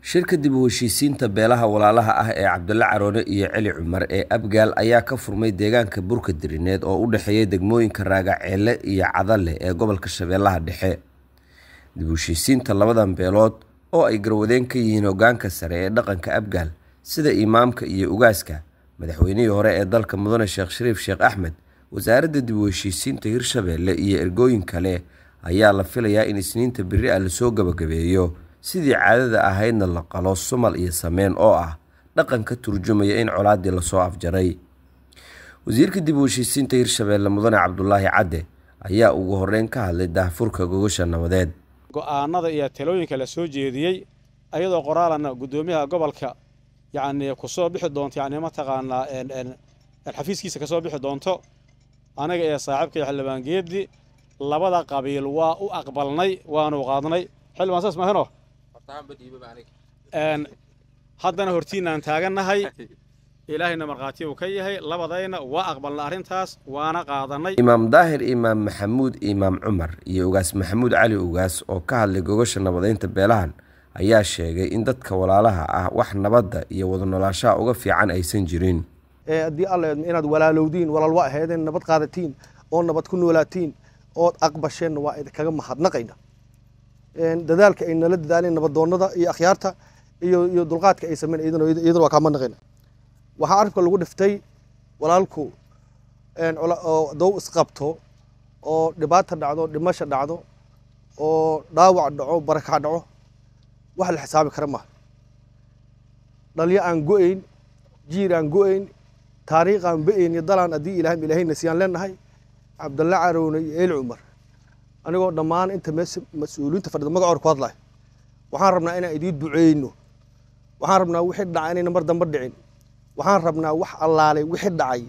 shirka dib u heshiisiinta beelaha walaalaha ah ee cabdulle caroone iyo celi cumar ee abgaal ayaa ka furmay deegaanka burka dirineed oo u dhexeeya degmooyinka raagaceele iyo cadale ee gobolka shabeellaha dhexe dib u heshiisiinta labadan beelood oo ay garwadeen ka yihiin hoggaanka sare ee dhaqanka abgaal sida imaamka iyo ugaaska madaxweynihii hore ee dalka mudane sheekh shariif sheekh axmed wasaaradda dib u heshiisiinta hirshabeelle iyo ergooyin kale ayaa la filayaa in isniinta berri ah lasoo gabagabeeyo sidii caadada ahaydna la qalo sumal iyo sameen oo ah dhaqan ka turjumaya in colaaddii lasoo afjaray wasiirka dib u heshiisiinta hirshabeelle mudane cabdulaahi cadde ayaa ugu horreyn ka hadlay daahfurka gogosha nabadeed go-aanada iyo talooyinka la soo jeediyey ayadoo qoraalana guddoomiyaha gobolka yani kusoo bixi doonto yani mataqaanaa xafiiskiisa kasoo bixi doonto anaga ee saaxiibka xildhibaan geedi labada qabiil waa u aqbalnay waanu qaadnay xildhibaan saas maahano haddana hortiinaan taagannahay ilaahayna uu ka yahay labadayna waa aqbalnay arrintaas waana qaadanay imaam daahir imaam maxamuud imaam cumar iyo ugaas maxamuud cali ugaas oo ka hadlay gogasha nabadaynta beelahan ayaa sheegay in dadka walaalaha ah wax nabadda iyo wadanolaanshaha uga fiican aysan jirin eh, haddii alla inaad walaalowdiin walaalwa ahaydeen nabad qaadatiin oo nabad ku noolaatiin ood aqbasheenna waa idinkaga mahadnaqayna eh, dadaalka ay nala dadaaleen nabadoonnada iyo akhyaarta iyo dulqaadka ay sameyn iyadana waa kaamadnaqayna waxaa arrinka lagu dhiftay walaalku dow isqabto oo dhibaata dhacdo dhimasha dhacdo oo dhaawac dhaco barakac dhaco wax la xisaabi kara maaha dhalyo aan goayn ayn jiir aan go taariikh aan ba iyo dalaan haddii ilaahim ilaahayna siyaan leenahay cabdalla carowne iyo el cumar anigoo dhammaan inta meesa mas-uuliinta fadhida magacoor ku hadlayo waxaan rabnaa inaan idiin duceeyno waxaan rabnaa wixii dhacay inayna mar damba dhicin waxaan rabnaa wax allaalay wixii dhacay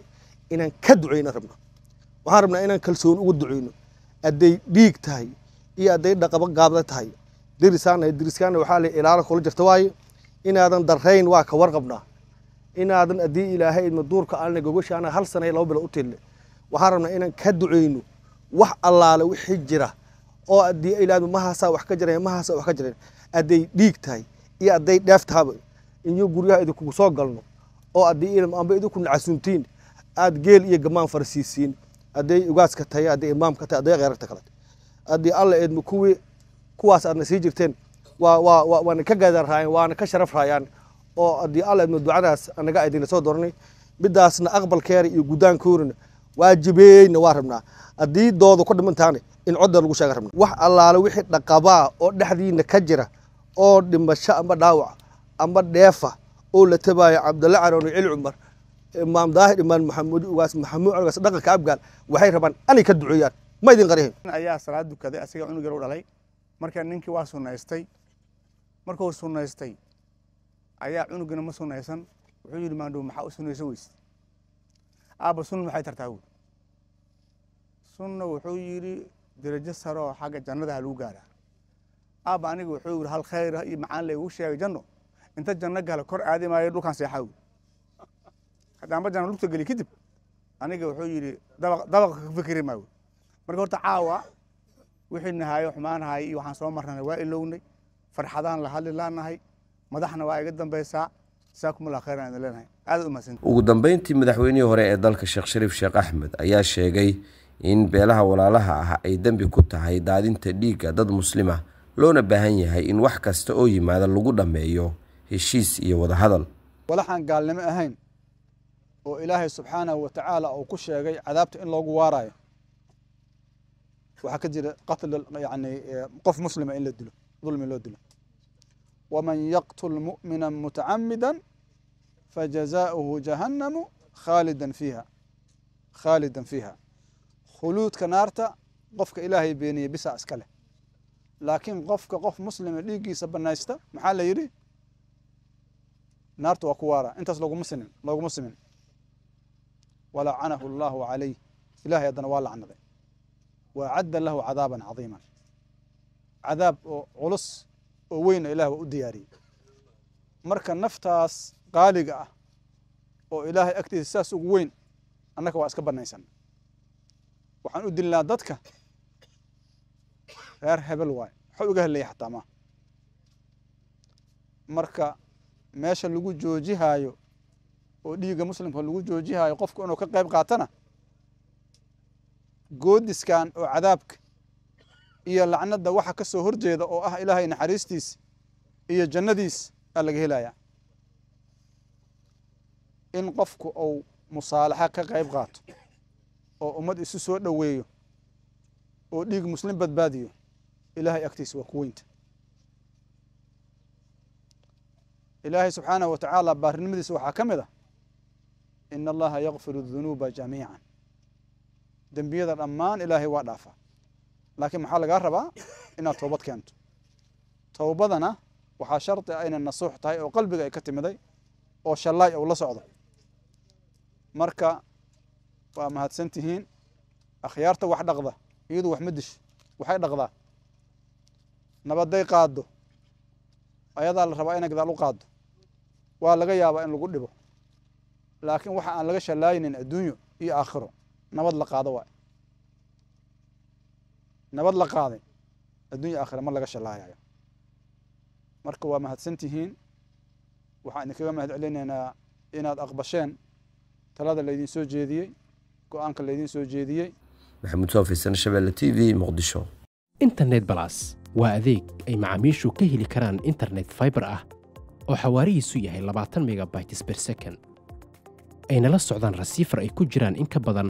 inaan ka duceyna rabnaa waxaan rabnaa inaan kalsoon ugu duceyno hadday dhiig tahay iyo hadday dhaqabo gaabda tahay dirisaan ahayd diriskaanna waxaa lay ilaalo kula jirta waaye inaadan darayn waa ka warqabnaa inaadan haddii ilaahay idma duurka alna gogoshaana hal sana laba bilo u tiille waxaan rabnaa inaan ka ducayno wax allaale wixii jira oo haddii ilaadma mahaasaa wax ka jireen mahaasaa wax ka jireen hadday dhiig tahay iyo hadday dheef tahaba inyo guryaha idinkugu soo galno oo haddii ilm amba idinku nacasuuntiin aad geel iyo gamaan farsiisiin hadday ugaaska tahay hadday imaamka tahay hadday kheyrarta kale tahay alla idma kuwii kuwaas aadna sii jirteen waana ka gaadanraayeen waana ka sharaf raayaan oo haddii alla ducadaas anaga idinla soo dooranay midaasna aqbalkeena iyo guddaankoonana waajibeeyna waa rabnaa haddii dooda ku dhimantaana in codda lagu sheega rabna wax allaale wixii dhaqabaa oo dhexdiina ka jira oo dhimasho amba dhaawac amba dheefa oo la tabaayo cabdalle carooni celi cumar imaam daahir imaan maxamuud ugaas maxamuud ugaas dhaqanka abgaal waxay rabaan anay ka duceeyaan ma idin qariheen ayaa salaad dukaday asiga cunug u dhalay marka ninkii waa sunaystay markuu sunaystay ayaa cunugina ma sunaysan wuxuu yidhi maandhow maxaa u sunnayso weyse aabba sunna maxay tartaa buuri sunna wuxuu yidhi derajo saroo xagga jannadaha lagu gaaraa aabba aniga wuxuu yidhi hal khayra ah iyo macaan laygu sheegay janno inta janno gala kor aadi maayo dhulkaan seexaa wi haddaanba janno dhulta geli kadib aniga wuxuu yidhi daba dabaqa ka fikiri maa wi marka horta caawa wixii nahaayo xumaanahay iyo waxaan soo marnana waa ilownay farxadaan la hadli laanahay madaxna waa iga dambaysaa saakumulla khayran idin ugu dambeyntii madaxweynihii hore ee dalka sheekh shariif sheekh axmed ayaa sheegay in beelaha walaalaha ah ay dembi ku tahay daadinta dhiigga dad muslim ah loona baahan yahay in wax kasta oo yimaada lagu dhammeeyo heshiis iyo wadahadal walaxaan gaalnimo ahayn oo ilaahay subxaanahu wa tacaala uu ku sheegay cadaabta in loogu waarayo waxaa ka jira qatl yani eh, qof muslima in la dilo dulmi loo dilo waman yaqtul mu'mina mutacamida fajazaؤuhu jahannamu khaalidan fiiha khaalidan fiiha khuluudka naarta qofka ilaahay beeniye bisaa iska leh laakiin qofka qof muslima dhiiggiisa banaysta maxaa la yidhi naarta waa ku waara intaas loguma sinin looguma simin walacanahu اllahu calayh ilahay haddana waa lacnaday waacadda lahu cadaaban cadiima cadaab oo culus oo weyna ilah waa u diyaariyey marka naftaas qaaliga ah oo ilaahay agtiisa saas ugu weyn annaka waa iska bannaysan waxaan u dilnaa dadka reer hebel waayo waxa uga helaya xataa ma marka meesha lagu joojihaayo oo dhiigga muslimka lagu joojihaayo qofku inuu ka qayb qaatana goodiskan oo cadaabka iyo lacnadda waxa ka soo horjeeda oo ah ilaahay naxariistiisa iyo jannadiisa aa laga helayaa in qofku uu musaalaxa ka qayb qaato oo ummad isu soo dhoweeyo oo dhiig muslim badbaadiyo ilaahay agtiisa waa ku weynta ilaahay subxaanahu wa tacaala baarinimadiisa waxaa ka mid ah ina allaha yakfiru dunuuba jamiica dembiyada dhammaan ilaahay waa dhaafaa laakiin maxaa lagaa rabaa inaad towbad keento towbadana waxaa shardi ah inay nasuux tahay oo qalbiga ay ka timiday oo shallaay ou la socdo marka waa mahadsan tihiin akhyaarta wax dhaqda iyadu wax ma dish waxay dhaqdaa nabadday qaaddo ayadaa la rabaa inay gadaal u qaaddo waa laga yaabaa in lagu dhibo laakiin waxa aan laga shallaayanin adduunyo iyo aakhiro nabad la qaado waay nabad la qaaday adduunya aakhira ma laga shallaayayo marka waa mahadsan tihiin waxaan idinkaga mahad celinaynaa inaad aqbasheen talada laydin soo jeediyey go-aanka laydin soo jeediyey maxamuud soofiisan shabeelle t v muqdisho internet balas waa adeeg ay macaamiishu ka heli karaan internet fiber ah oo xawaarihiisu yahay labaatan megabytes per second ayna la socdaan rasiifar ay ku jiraan in ka badan